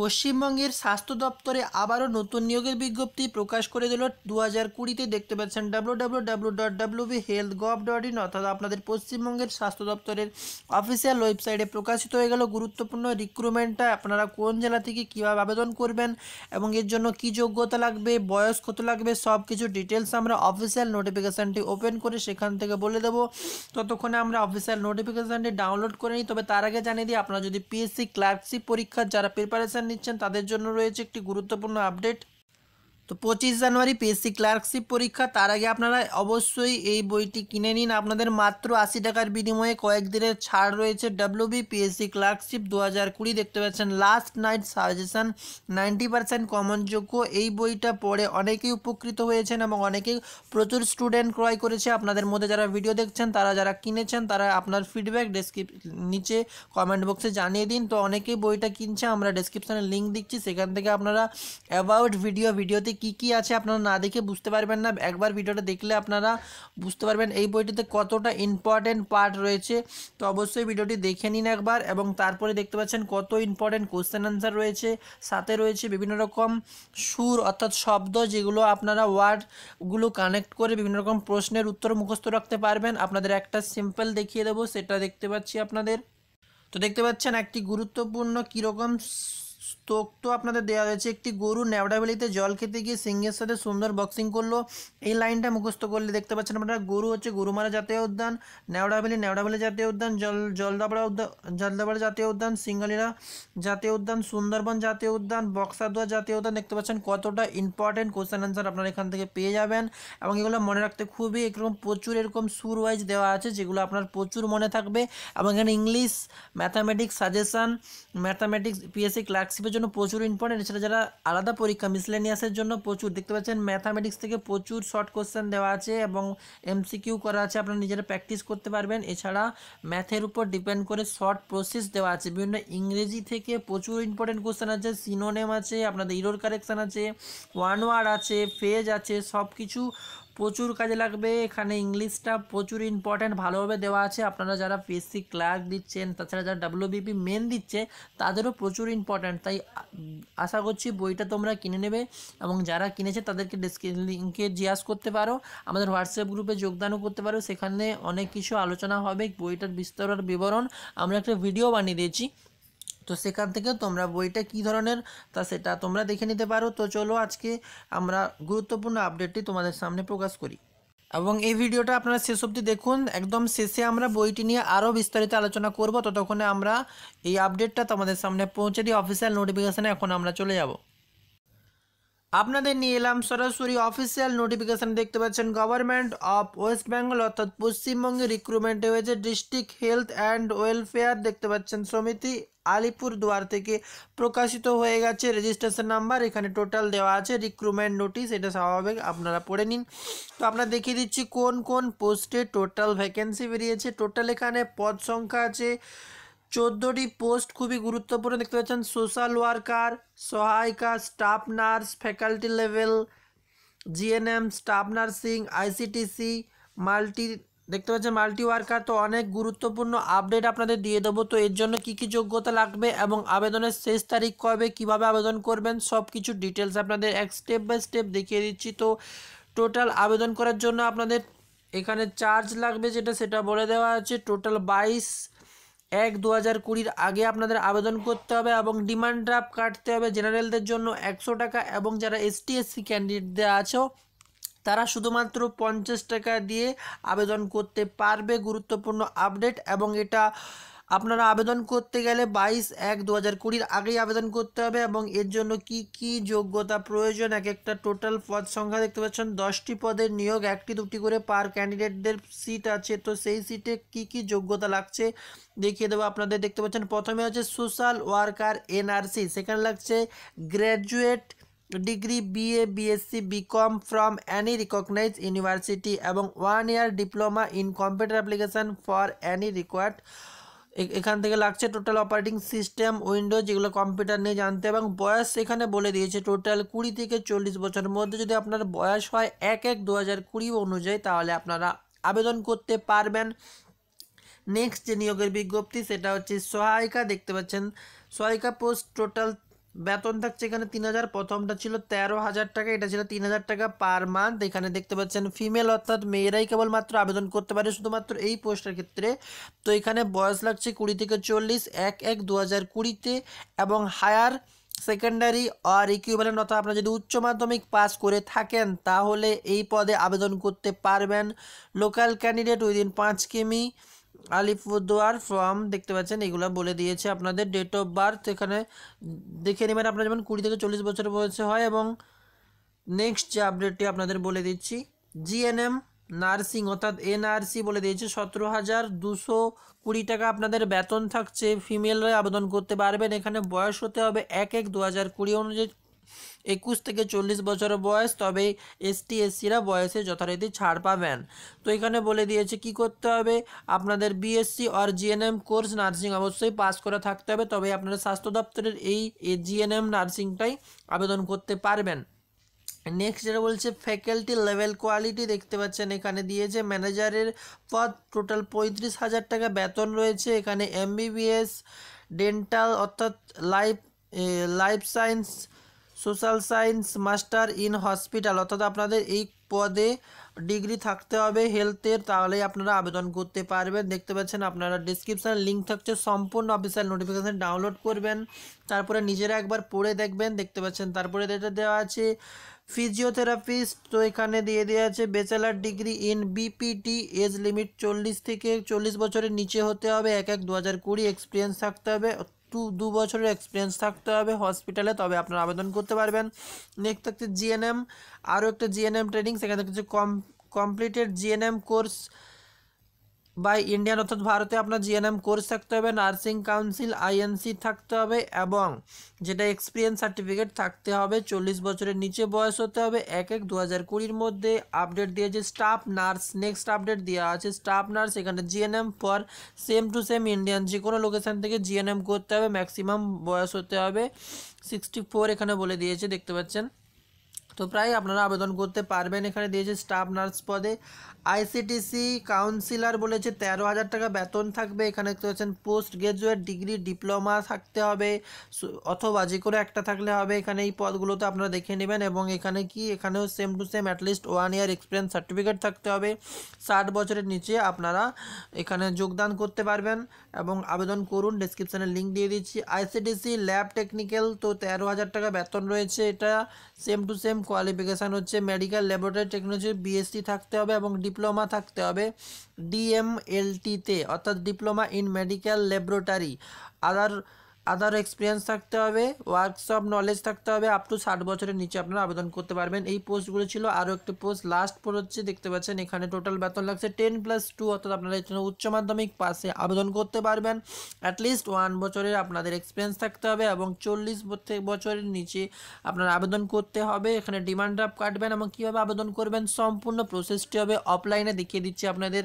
পশ্চিমবঙ্গের স্বাস্থ্য দপ্তরে আবারও নতুন নিয়োগের বিজ্ঞপ্তি প্রকাশ করে দিল দু হাজার কুড়িতে দেখতে পাচ্ছেন W W W dot W B health gov dot in অর্থাৎ আপনাদের পশ্চিমবঙ্গের স্বাস্থ্য দপ্তরের অফিসিয়াল ওয়েবসাইটে প্রকাশিত হয়ে গেল গুরুত্বপূর্ণ রিক্রুটমেন্টটা আপনারা কোন জেলা থেকে কীভাবে আবেদন করবেন এবং এর জন্য কি যোগ্যতা লাগবে বয়স কত লাগবে সব কিছু ডিটেলস আমরা অফিসিয়াল নোটিফিকেশানটি ওপেন করে সেখান থেকে বলে দেবো ততক্ষণে আমরা অফিসিয়াল নোটিফিকেশানটি ডাউনলোড করে নিই তবে তার আগে জানিয়ে দিই আপনারা যদি পিএসসি ক্লার্কশিপ পরীক্ষার যারা প্রিপারেশান নিচ্ছেন তাদের জন্য রয়েছে একটি গুরুত্বপূর্ণ আপডেট তো পঁচিশ জানুয়ারি পিএসসি ক্লার্কশিপ পরীক্ষা তার আগে আপনারা অবশ্যই এই বইটি কিনে নিন আপনাদের মাত্র আশি টাকার বিনিময়ে কয়েকদিনের ছাড় রয়েছে ডাব্লিউবি পিএসসি ক্লার্কশিপ দু হাজার কুড়ি দেখতে পাচ্ছেন last night suggestion ninety percent কমনযোগ্য এই বইটা পড়ে অনেকেই উপকৃত হয়েছেন এবং অনেকেই প্রচুর স্টুডেন্ট ক্রয় করেছে আপনাদের মধ্যে যারা ভিডিও দেখছেন তারা যারা কিনেছেন তারা আপনার ফিডব্যাক ডেসক্রিপ নিচে কমেন্ট বক্সে জানিয়ে দিন তো অনেকেই বইটা কিনছে আমরা ডেসক্রিপশানে লিঙ্ক দিচ্ছি সেখান থেকে আপনারা অ্যাবাউট ভিডিও ভিডিওতে কি কি আছে আপনারা না দেখে বুঝতে পারবেন না একবার ভিডিওটা দেখলে আপনারা বুঝতে পারবেন এই বইটিতে কতটা ইম্পর্টেন্ট পার্ট রয়েছে তো অবশ্যই ভিডিওটি দেখে নিন একবার এবং তারপরে দেখতে পাচ্ছেন কত ইম্পর্টেন্ট কোশ্চেন আনসার রয়েছে সাথে রয়েছে বিভিন্ন রকম সুর অর্থাৎ শব্দ যেগুলো আপনারা ওয়ার্ডগুলো কানেক্ট করে বিভিন্ন রকম প্রশ্নের উত্তর মুখস্থ রাখতে পারবেন আপনাদের একটা সিম্পল দেখিয়ে দেবো সেটা দেখতে পাচ্ছি আপনাদের তো দেখতে পাচ্ছেন একটি গুরুত্বপূর্ণ কীরকম তো আপনাদের দেওয়া রয়েছে একটি গরু ন্যাবড়াভেলিতে জল খেতে গিয়ে সিংহের সাথে সুন্দর বক্সিং করলো এই লাইনটা মুখস্থ করলে দেখতে পাচ্ছেন আপনারা গরু হচ্ছে গরুমারা জাতীয় উদ্যান ন্যাওড়াভেলি ন্যাওড়াভেলি জাতীয় উদ্যান জল জলদাপাড়া উদ্যান জলদাপাড়া জাতীয় উদ্যান সিঙ্গালিরা জাতীয় উদ্যান সুন্দরবন জাতীয় উদ্যান বক্সাদুয়া জাতীয় উদ্যান দেখতে পাচ্ছেন কতটা ইম্পর্টেন্ট কোশ্চেন অ্যান্সার আপনারা এখান থেকে পেয়ে যাবেন এবং এগুলো মনে রাখতে খুবই এরকম প্রচুর এরকম সুর ওয়াইজ দেওয়া আছে যেগুলো আপনার প্রচুর মনে থাকবে এবং এখানে English mathematics suggestion mathematics PSC class মার্কশিপের জন্য প্রচুর ইম্পর্টেন্ট এছাড়া যারা আলাদা পরীক্ষা মিসলেনিয়াসের জন্য প্রচুর দেখতে পাচ্ছেন ম্যাথামেটিক্স থেকে প্রচুর শর্ট কোশ্চেন দেওয়া আছে এবং এমসিকিউ করা আছে আপনারা নিজেরা প্র্যাকটিস করতে পারবেন এছাড়া ম্যাথের উপর ডিপেন্ড করে শর্ট প্রসেস দেওয়া আছে বিভিন্ন ইংরেজি থেকে প্রচুর ইম্পর্টেন্ট কোশ্চেন আছে সিনোনেম আছে আপনাদের ইরোর কারেকশান আছে ওয়ান ওয়ার্ড আছে ফেজ আছে সব কিছু প্রচুর কাজে লাগবে এখানে ইংলিশটা প্রচুর ইম্পর্ট্যান্ট ভালোভাবে দেওয়া আছে আপনারা যারা পিএসসি ক্লার্ক দিচ্ছেন তাছাড়া যারা ডাব্লিউবিপি মেন দিচ্ছে তাদেরও প্রচুর ইম্পর্ট্যান্ট তাই আশা করছি বইটা তোমরা কিনে নেবে এবং যারা কিনেছে তাদেরকে লিঙ্কে জিজ্ঞাস করতে পারো আমাদের হোয়াটসঅ্যাপ গ্রুপে যোগদানও করতে পারো সেখানে অনেক কিছু আলোচনা হবে বইটার বিস্তর বিবরণ আমরা একটা ভিডিও বানিয়ে দিয়েছি তো সেখান থেকে তোমরা বইটা কি ধরনের তা সেটা তোমরা দেখে নিতে পারো তো চলো আজকে আমরা গুরুত্বপূর্ণ আপডেটটি তোমাদের সামনে প্রকাশ করি এবং এই ভিডিওটা আপনারা শেষ অবধি দেখুন একদম শেষে আমরা বইটি নিয়ে আরও বিস্তারিত আলোচনা করব ততক্ষণে আমরা এই আপডেটটা তোমাদের সামনে পৌঁছে দিই অফিসিয়াল নোটিফিকেশানে এখন আমরা চলে যাব আপনাদের নিয়ে এলাম সরাসরি অফিসিয়াল নোটিফিকেশান দেখতে পাচ্ছেন গভর্নমেন্ট অফ ওয়েস্ট বেঙ্গল অর্থাৎ পশ্চিমবঙ্গে রিক্রুটমেন্ট হয়েছে ডিস্ট্রিক্ট হেলথ অ্যান্ড ওয়েলফেয়ার দেখতে পাচ্ছেন সমিতি আলিপুরদুয়ার থেকে প্রকাশিত হয়ে গেছে রেজিস্ট্রেশন নাম্বার এখানে টোটাল দেওয়া আছে রিক্রুটমেন্ট নোটিশ এটা স্বাভাবিক আপনারা পড়ে নিন তো আমরা দেখিয়ে দিচ্ছি কোন কোন পোস্টে টোটাল ভ্যাকেন্সি বেরিয়েছে টোটাল এখানে পদ সংখ্যা আছে চোদ্দোটি পোস্ট খুবই গুরুত্বপূর্ণ দেখতে পাচ্ছেন সোশ্যাল ওয়ার্কার সহায়িকা staff nurse faculty level GNM staff nursing ICTC multi দেখতে পাচ্ছেন মাল্টি ওয়ার্কার তো অনেক গুরুত্বপূর্ণ আপডেট আপনাদের দিয়ে দেবো তো এর জন্য কি কি যোগ্যতা লাগবে এবং আবেদনের শেষ তারিখ কবে কিভাবে আবেদন করবেন সব কিছু ডিটেলস আপনাদের এক স্টেপ বাই স্টেপ দেখিয়ে দিচ্ছি তো টোটাল আবেদন করার জন্য আপনাদের এখানে চার্জ লাগবে যেটা সেটা বলে দেওয়া আছে টোটাল বাইশ এক দু হাজার কুড়ির আগে আপনাদের আবেদন করতে হবে এবং ডিমান্ড ড্রাফট কাটতে হবে জেনারেলদের জন্য একশো টাকা এবং যারা এসটি এসসি দেওয়া আছেও তারা শুধুমাত্র পঞ্চাশ টাকা দিয়ে আবেদন করতে পারবে গুরুত্বপূর্ণ আপডেট এবং এটা আপনারা আবেদন করতে গেলে বাইশ এক দু হাজার কুড়ির আগেই আবেদন করতে হবে এবং এর জন্য কি কি যোগ্যতা প্রয়োজন এক একটা টোটাল পদ সংখ্যা দেখতে পাচ্ছেন দশটি পদের নিয়োগ একটি দুটি করে পার ক্যান্ডিডেটদের সিট আছে তো সেই সিটে কি কি যোগ্যতা লাগছে দেখিয়ে দেবো আপনাদের দেখতে পাচ্ছেন প্রথমে আছে সোশ্যাল ওয়ার্কার এনআরসি সেখানে লাগছে graduate degree BA BSc BCom from any recognise university এবং one year diploma in computer application for any required এখান থেকে লাগছে টোটাল অপারেটিং সিস্টেম উইন্ডোজ যেগুলো কম্পিউটার নিয়ে জানতে এবং বয়স এখানে বলে দিয়েছে টোটাল কুড়ি থেকে চল্লিশ বছরের মধ্যে যদি আপনার বয়স হয় এক এক দু হাজার কুড়ি অনুযায়ী তাহলে আপনারা আবেদন করতে পারবেন নেক্সট যে নিয়োগের বিজ্ঞপ্তি সেটা হচ্ছে সহায়িকা দেখতে পাচ্ছেন সহায়িকা পোস্ট টোটাল বেতন থাকছে এখানে তিন হাজার প্রথমটা ছিল তেরো হাজার টাকা এটা ছিল তিন হাজার টাকা পার মান্থ এখানে দেখতে পাচ্ছেন ফিমেল অর্থাৎ মেয়েরাই কেবলমাত্র আবেদন করতে পারে শুধুমাত্র এই পোস্টের ক্ষেত্রে তো এখানে বয়স লাগছে কুড়ি থেকে চল্লিশ এক এক দু হাজার কুড়িতে এবং হায়ার সেকেন্ডারি আর ইকুইভ্যালেন্ট অর্থাৎ আপনারা যদি উচ্চ মাধ্যমিক পাস করে থাকেন তাহলে এই পদে আবেদন করতে পারবেন লোকাল ক্যান্ডিডেট উইদিন পাঁচ কিমি আলিপুরদুয়ার ফর্ম দেখতে পাচ্ছেন এগুলো বলে দিয়েছে আপনাদের ডেট অফ বার্থ এখানে দেখে নেবেন আপনার যেমন কুড়ি থেকে চল্লিশ বছর বয়সে হয় এবং নেক্সট যে আপডেটটি আপনাদের বলে দিচ্ছি জিএনএম নার্সিং অর্থাৎ এনআরসি বলে দিয়েছে সতেরো হাজার দুশো কুড়ি টাকা আপনাদের বেতন থাকছে ফিমেলরা আবেদন করতে পারবেন এখানে বয়স হতে হবে এক এক দু হাজার কুড়ি অনুযায়ী একুশ থেকে চল্লিশ বছর বয়স তবে এসটি এসসিরা বয়সে যথারীতি ছাড় পাবেন তো এখানে বলে দিয়েছে কি করতে হবে আপনাদের বিএসসি আর জিএনএম কোর্স নার্সিং অবশ্যই পাস করে থাকতে হবে তবে আপনারা স্বাস্থ্য দপ্তরের এই জিএনএম নার্সিংটাই আবেদন করতে পারবেন নেক্সট যেটা বলছে ফ্যাকাল্টি লেভেল কোয়ালিটি দেখতে পাচ্ছেন এখানে দিয়েছে ম্যানেজারের পদ টোটাল পঁয়ত্রিশ হাজার টাকা বেতন রয়েছে এখানে এমবিবিএস ডেন্টাল অর্থাৎ life life science social science master in hospital অর্থাৎ আপনাদের এই পদে ডিগ্রি থাকতে হবে হেলথের তাহলে আপনারা আবেদন করতে পারবেন দেখতে পাচ্ছেন আপনারা ডিসক্রিপশান লিঙ্ক থাকছে সম্পূর্ণ অফিসিয়াল নোটিফিকেশান ডাউনলোড করবেন তারপরে নিজেরা একবার পড়ে দেখবেন দেখতে পাচ্ছেন তারপরে এটা দেওয়া আছে ফিজিওথেরাপিস্ট তো এখানে দিয়ে দেওয়া আছে bachelor degree in BPT age limit চল্লিশ থেকে চল্লিশ বছরের নিচে হতে হবে এক এক দু হাজার কুড়ি এক্সপিরিয়েন্স থাকতে হবে টু দু বছরের এক্সপিরিয়েন্স থাকতে হবে হসপিটালে তবে আপনারা আবেদন করতে পারবেন নেক্সট থাকছে জিএনএম আরও একটা জিএনএম ট্রেনিং সেখানে কিছু কম completed GNM course by Indian অর্থাৎ ভারতে আপনার জিএনএম কোর্স থাকতে হবে নার্সিং কাউন্সিল আইএনসি থাকতে হবে এবং যেটা এক্সপিরিয়েন্স সার্টিফিকেট থাকতে হবে চল্লিশ বছরের নিচে বয়স হতে হবে এক এক দু হাজার কুড়ির মধ্যে আপডেট দিয়েছে স্টাফ নার্স নেক্সট আপডেট দেওয়া আছে স্টাফ নার্স এখানে GNM for same to same Indian যে কোনো লোকেশান থেকে জিএনএম করতে হবে ম্যাক্সিমাম বয়স হতে হবে সিক্সটি ফোর এখানে বলে দিয়েছে দেখতে পাচ্ছেন তো প্রায় আপনারা আবেদন করতে পারবেন এখানে দিয়েছে স্টাফ নার্স পদে আইসিটিসি কাউন্সিলার বলেছে তেরো হাজার টাকা বেতন থাকবে এখানে দেখতে পোস্ট গ্রাজুয়েট ডিগ্রি ডিপ্লোমা থাকতে হবে অথবা যে কোনো একটা থাকলে হবে এখানে এই পদগুলোতে আপনারা দেখে নেবেন এবং এখানে কি এখানেও same to same at least one year experience certificate থাকতে হবে ষাট বছরের নিচে আপনারা এখানে যোগদান করতে পারবেন এবং আবেদন করুন ডিসক্রিপশানে লিঙ্ক দিয়ে দিচ্ছি আইসিটিসি ল্যাব টেকনিক্যাল তো তেরো হাজার টাকা বেতন রয়েছে এটা সেম টু সেম কোয়ালিফিকেশান হচ্ছে মেডিকেল ল্যাবরেটরি টেকনোলজি বিএসসি থাকতে হবে এবং ডিপ্লোমা থাকতে হবে ডিএমএলটিতে অর্থাৎ diploma in medical laboratory other other experience থাকতে হবে ওয়ার্কশপ নলেজ থাকতে হবে আপ টু ষাট বছরের নিচে আপনারা আবেদন করতে পারবেন এই পোস্টগুলো ছিল আরও একটি পোস্ট লাস্ট পোস্ট হচ্ছে দেখতে পাচ্ছেন এখানে টোটাল বেতন লাগছে টেন প্লাস টু অর্থাৎ আপনারা এখানে উচ্চ মাধ্যমিক পাসে আবেদন করতে পারবেন অ্যাটলিস্ট ওয়ান বছরের আপনাদের এক্সপিরিয়েন্স থাকতে হবে এবং চল্লিশ বছরের নিচে আপনারা আবেদন করতে হবে এখানে ডিমান্ড ড্রাফ কাটবেন এবং কীভাবে আবেদন করবেন সম্পূর্ণ প্রসেসটি হবে অফলাইনে দেখিয়ে দিচ্ছি আপনাদের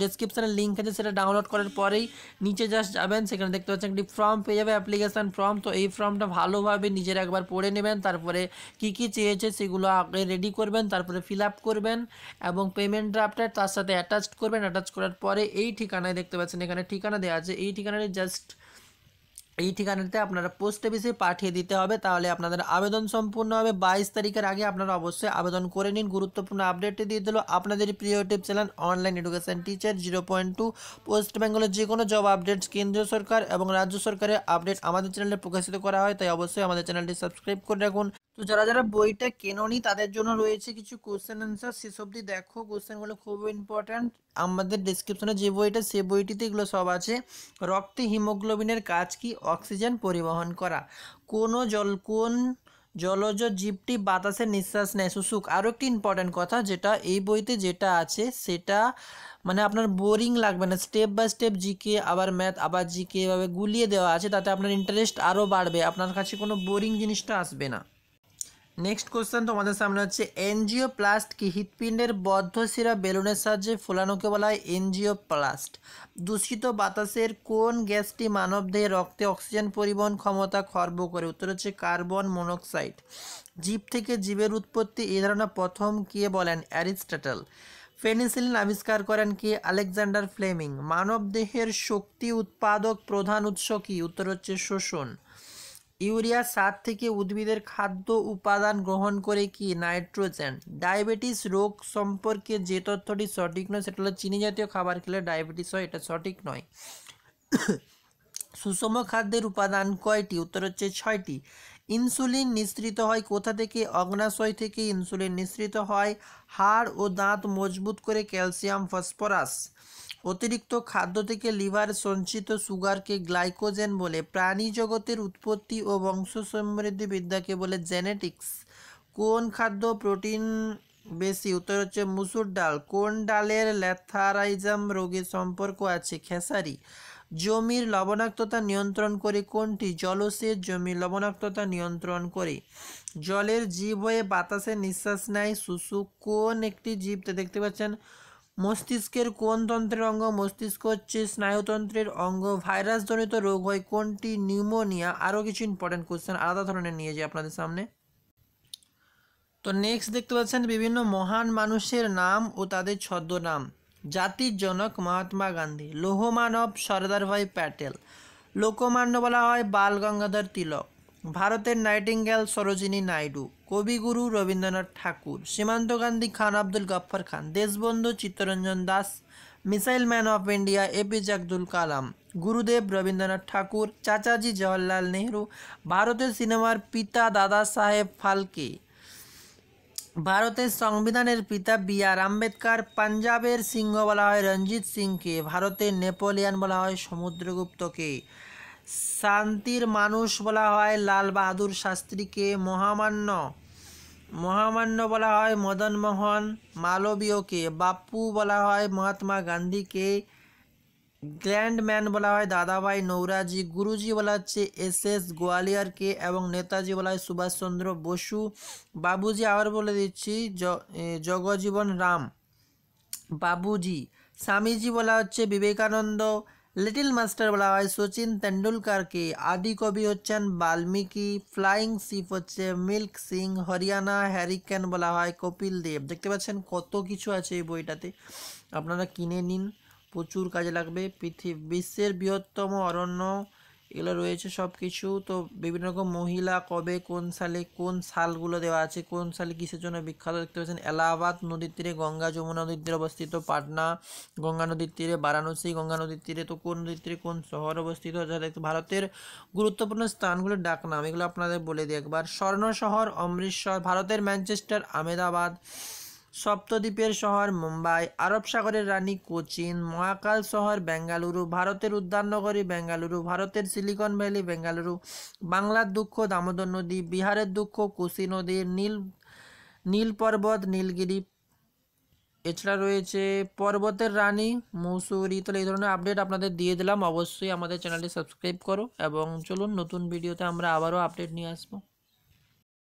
ডেসক্রিপশানে লিঙ্ক আছে সেটা ডাউনলোড করার পরেই নিচে জাস্ট যাবেন সেখানে দেখতে পাচ্ছেন একটি ফর্ম পেয়ে যাবে অ্যাপ্লিকেশান ফর্ম তো এই ফর্মটা ভালোভাবে নিজের একবার পড়ে নেবেন তারপরে কি কি চেয়েছে সেগুলো আগে রেডি করবেন তারপরে ফিল আপ করবেন এবং পেমেন্ট ড্রাফটার তার সাথে অ্যাটাচ করবেন অ্যাটাচ করার পরে এই ঠিকানায় দেখতে পাচ্ছেন এখানে ঠিকানা দেওয়া আছে এই ঠিকানায় জাস্ট এই ঠিকানাতে আপনারা পোস্ট অফিসে পাঠিয়ে দিতে হবে তাহলে আপনাদের আবেদন সম্পূর্ণ হবে বাইশ তারিখের আগে আপনারা অবশ্যই আবেদন করে নিন গুরুত্বপূর্ণ আপডেটটি দিয়ে দিল আপনাদের প্রিয় YouTube channel online education teacher zero point two post বেঙ্গলের যে কোনো জব আপডেটস কেন্দ্রীয় সরকার এবং রাজ্য সরকারের আপডেট আমাদের চ্যানেলে প্রকাশিত করা হয় তাই অবশ্যই আমাদের চ্যানেলটি সাবস্ক্রাইব করে রাখুন তো যারা যারা বইটা কেননি তাদের জন্য রয়েছে কিছু কোশ্চেন অ্যান্সার শেষ অবধি দেখো কোশ্চেনগুলো খুব ইম্পর্ট্যান্ট আমাদের ডিসক্রিপশনে যে বইটা সে বইটিতে এগুলো সব আছে রক্তে হিমোগ্লোবিনের কাজ কি অক্সিজেন পরিবহন করা কোনো জল কোন জলজ জীবটি বাতাসে নিঃশ্বাস নেয় শুশুক আরও একটি ইম্পর্ট্যান্ট কথা যেটা এই বইতে যেটা আছে সেটা মানে আপনার বোরিং লাগবে না স্টেপ বাই স্টেপ জিকে আবার ম্যাথ আবার জিকে এভাবে গুলিয়ে দেওয়া আছে তাতে আপনার ইন্টারেস্ট আরও বাড়বে আপনার কাছে কোনো বোরিং জিনিসটা আসবে না নেক্সট কোশ্চেন তোমাদের সামনে হচ্ছে এনজিও প্লাস্ট কি হৃৎপিণ্ডের বদ্ধ শিরা বেলুনের সাহায্যে ফোলানোকে বলা হয় এনজিও প্লাস্ট দূষিত বাতাসের কোন গ্যাসটি মানবদেহে রক্তে অক্সিজেন পরিবহন ক্ষমতা খর্ব করে উত্তর হচ্ছে কার্বন মনোক্সাইড জীব থেকে জীবের উৎপত্তি এই ধারণা প্রথম কে বলেন অ্যারিস্টাটল পেনিসিলিন আবিষ্কার করেন কি আলেকজান্ডার ফ্লেমিং মানবদেহের শক্তি উৎপাদক প্রধান উৎস কি উত্তর হচ্ছে শোষণ ইউরিয়া সার থেকে উদ্ভিদের খাদ্য উপাদান গ্রহণ করে কি নাইট্রোজেন ডায়াবেটিস রোগ সম্পর্কে যে তথ্যটি সঠিক নয় সেটা হলো চিনি জাতীয় খাবার খেলে ডায়াবেটিস হয় এটা সঠিক নয় সুষম খাদ্যের উপাদান কয়টি উত্তর হচ্ছে ছয়টি ইনসুলিন নিঃসৃত হয় কোথা থেকে অগ্নাশয় থেকে ইনসুলিন নিঃসৃত হয় হাড় ও দাঁত মজবুত করে ক্যালসিয়াম ফসফরাস অতিরিক্ত খাদ্য থেকে লিভার সঞ্চিত সুগারকে গ্লাইকোজেন বলে প্রাণী জগতের উৎপত্তি ও বংশ সমৃদ্ধি বিদ্যাকে বলে জেনেটিক্স কোন খাদ্য প্রোটিন বেশি উত্তর হচ্ছে মুসুর ডাল কোন ডালের ল্যাথারাইজাম রোগের সম্পর্ক আছে খেসারি জমির লবণাক্ততা নিয়ন্ত্রণ করে কোনটি জলসেচ জমির লবণাক্ততা নিয়ন্ত্রণ করে জলের জীব হয়ে বাতাসে নিঃশ্বাস নেয় শুশু কোন একটি জীব দেখতে পাচ্ছেন মস্তিষ্কের কোন তন্ত্রের অঙ্গ মস্তিষ্ক হচ্ছে স্নায়ুতন্ত্রের অঙ্গ ভাইরাসজনিত রোগ হয় কোনটি নিউমোনিয়া আরও কিছু ইম্পর্টেন্ট কোশ্চেন আলাদা ধরনের নিয়ে যাই আপনাদের সামনে তো নেক্সট দেখতে পাচ্ছেন বিভিন্ন মহান মানুষের নাম ও তাদের ছদ্মনাম জাতির জনক মহাত্মা গান্ধী লৌহমানব সর্দারভাই প্যাটেল লোকমান্য বলা হয় বাল গঙ্গাধর তিলক ভারতের নাইটিঙ্গেল সরোজিনী নাইডু কবিগুরু Rabindranath Thakur Simanta Gandhi Khan Abdul Gaffar Khan Deshbandhu Chittaranjan Das missile man of India APJ Abdul Kalam Gurudev Rabindranath ঠাকুর চাচাজি জওয়াহরলাল নেহরু ভারতের সিনেমার পিতা দাদা সাহেব ফালকে ভারতের সংবিধানের পিতা বি আর আম্বেদকর পাঞ্জাবের সিংহ বলা হয় রঞ্জিত সিংকে ভারতের নেপোলিয়ান বলা হয় সমুদ্রগুপ্তকে শান্তির মানুষ বলা হয় লাল বাহাদুর শাস্ত্রীকে মহামান্য মহামান্য বলা হয় মদনমোহন মালবীয়কে বাপু বলা হয় মহাত্মা গান্ধীকে গ্র্যান্ডম্যান বলা হয় দাদাভাই নৌরাজি গুরুজি বলা হচ্ছে এস এস গোয়ালিয়ারকে এবং নেতাজি বলা হয় সুভাষচন্দ্র বসু বাবুজি আবার বলে দিচ্ছি জগজীবন রাম বাবুজি স্বামীজি বলা হচ্ছে বিবেকানন্দ লিটিল মাস্টার বলা হয় সচিন তেন্ডুলকারকে আদি কবি হচ্ছেন বাল্মীকি ফ্লাইং শিপ হচ্ছে মিল্ক সিং হরিয়ানা হ্যারিকেন বলা হয় কপিল দেব দেখতে পাচ্ছেন কত কিছু আছে এই বইটাতে আপনারা কিনে নিন প্রচুর কাজে লাগবে পৃথিবী বিশ্বের বৃহত্তম অরণ্য এগুলো রয়েছে সব কিছু তো বিভিন্ন রকম মহিলা কবে কোন সালে কোন সালগুলো দেওয়া আছে কোন সালে কিসের জন্য বিখ্যাত দেখতে পাচ্ছেন এলাহাবাদ নদীর তীরে গঙ্গা যমুনা নদীর তীরে অবস্থিত পাটনা গঙ্গা নদীর তীরে বারাণসী গঙ্গা নদীর তীরে তো কোন নদীর তীরে কোন শহর অবস্থিত দেখতে ভারতের গুরুত্বপূর্ণ স্থানগুলোর ডাকনাম এগুলো আপনাদের বলে দিই একবার স্বর্ণ শহর অমৃতসর ভারতের ম্যানচেস্টার আমেদাবাদ সপ্তদ্বীপের শহর মুম্বাই আরব সাগরের রানী কোচিন মহাকাল শহর বেঙ্গালুরু ভারতের উদ্যাননগরী বেঙ্গালুরু ভারতের সিলিকন ভ্যালি বেঙ্গালুরু বাংলার দুঃখ দামোদর নদী বিহারের দুঃখ কোসি নদী নীল নীল পর্বত নীলগিরি এছাড়া রয়েছে পর্বতের রানী মৌসুরি তাহলে এই ধরনের আপডেট আপনাদের দিয়ে দিলাম অবশ্যই আমাদের চ্যানেলটি সাবস্ক্রাইব করো এবং চলুন নতুন ভিডিওতে আমরা আবারও আপডেট নিয়ে আসবো